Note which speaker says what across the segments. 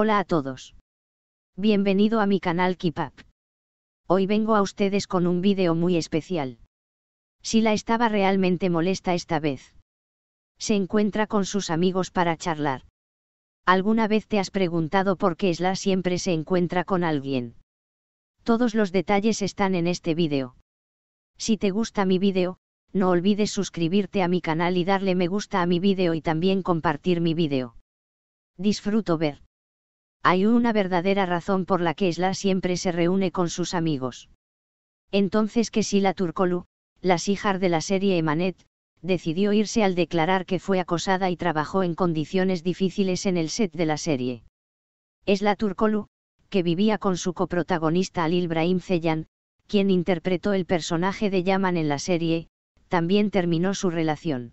Speaker 1: Hola a todos. Bienvenido a mi canal Kipap. Hoy vengo a ustedes con un vídeo muy especial. Si la estaba realmente molesta esta vez. Se encuentra con sus amigos para charlar. ¿Alguna vez te has preguntado por qué Sla siempre se encuentra con alguien? Todos los detalles están en este vídeo. Si te gusta mi vídeo, no olvides suscribirte a mi canal y darle me gusta a mi vídeo y también compartir mi vídeo. Disfruto ver hay una verdadera razón por la que Esla siempre se reúne con sus amigos. Entonces que Sila Turkolu, la hija de la serie Emanet, decidió irse al declarar que fue acosada y trabajó en condiciones difíciles en el set de la serie. Esla Turkolu, que vivía con su coprotagonista Alil Ibrahim Zeyan, quien interpretó el personaje de Yaman en la serie, también terminó su relación.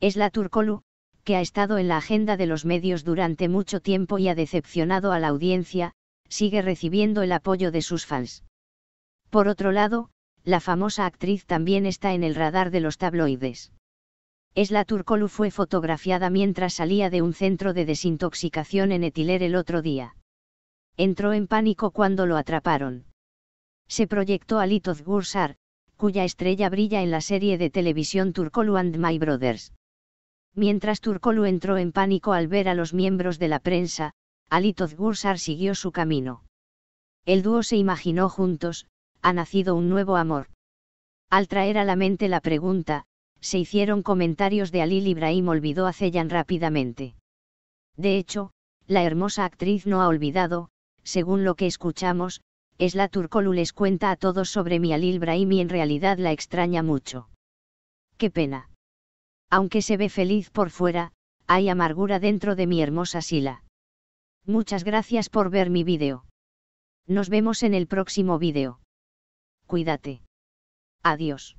Speaker 1: Esla Turkolu, que ha estado en la agenda de los medios durante mucho tiempo y ha decepcionado a la audiencia, sigue recibiendo el apoyo de sus fans. Por otro lado, la famosa actriz también está en el radar de los tabloides. Esla Turcolu fue fotografiada mientras salía de un centro de desintoxicación en Etiler el otro día. Entró en pánico cuando lo atraparon. Se proyectó a Litoz Gursar, cuya estrella brilla en la serie de televisión Turkolu and My Brothers. Mientras Turkolu entró en pánico al ver a los miembros de la prensa, Ali Gursar siguió su camino. El dúo se imaginó juntos, ha nacido un nuevo amor. Al traer a la mente la pregunta, se hicieron comentarios de Alil Ibrahim olvidó a Ceyan rápidamente. De hecho, la hermosa actriz no ha olvidado, según lo que escuchamos, es la Turkolu les cuenta a todos sobre mi Alil Ibrahim y en realidad la extraña mucho. Qué pena. Aunque se ve feliz por fuera, hay amargura dentro de mi hermosa Sila. Muchas gracias por ver mi vídeo. Nos vemos en el próximo vídeo. Cuídate. Adiós.